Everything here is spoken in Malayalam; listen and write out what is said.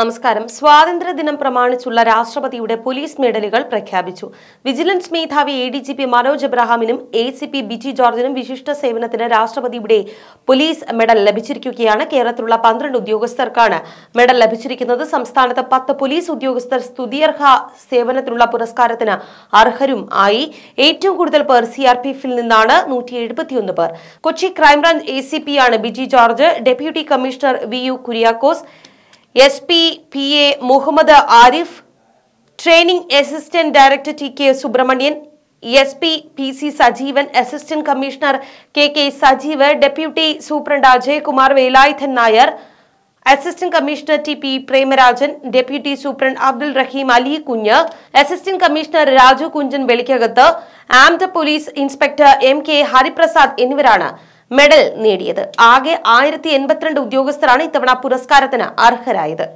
നമസ്കാരം സ്വാതന്ത്ര്യദിനം പ്രമാണിച്ചുള്ള രാഷ്ട്രപതിയുടെ പോലീസ് മെഡലുകൾ പ്രഖ്യാപിച്ചു വിജിലൻസ് മേധാവി A D G P Manoj എബ്രഹാമിനും എ സി പി ബിജി ജോർജിനും വിശിഷ്ട സേവനത്തിന് രാഷ്ട്രപതിയുടെ പോലീസ് മെഡൽ ലഭിച്ചിരിക്കുകയാണ് കേരളത്തിലുള്ള പന്ത്രണ്ട് ഉദ്യോഗസ്ഥർക്കാണ് മെഡൽ ലഭിച്ചിരിക്കുന്നത് സംസ്ഥാനത്ത് പത്ത് പോലീസ് ഉദ്യോഗസ്ഥർ സ്തുതിയർഹ സേവനത്തിനുള്ള പുരസ്കാരത്തിന് അർഹരും ആയി ഏറ്റവും കൂടുതൽ പേർ സി ആർ പി എഫിൽ നിന്നാണ് നൂറ്റി എഴുപത്തിയൊന്ന് പേർ Kochi crime branch A C P ആണ് Biji George deputy commissioner V U Kuriakose S P P A Muhammad Arif training assistant director T K Subramanian S P P C Sajeevan assistant commissioner K K Sajeev deputy superintendent Ajayakumar Velayudhan Nair assistant commissioner T P Premarajan deputy superintendent Abdul Rahim Ali Kunju assistant commissioner Raju Kunchan Velikkakathu armed police inspector M K Hariprasad എന്നിവരാണ് മെഡൽ നേടിയത് ആകെ ആയിരത്തി എൺപത്തിരണ്ട് ഉദ്യോഗസ്ഥരാണ് ഇത്തവണ പുരസ്കാരത്തിന് അർഹരായത്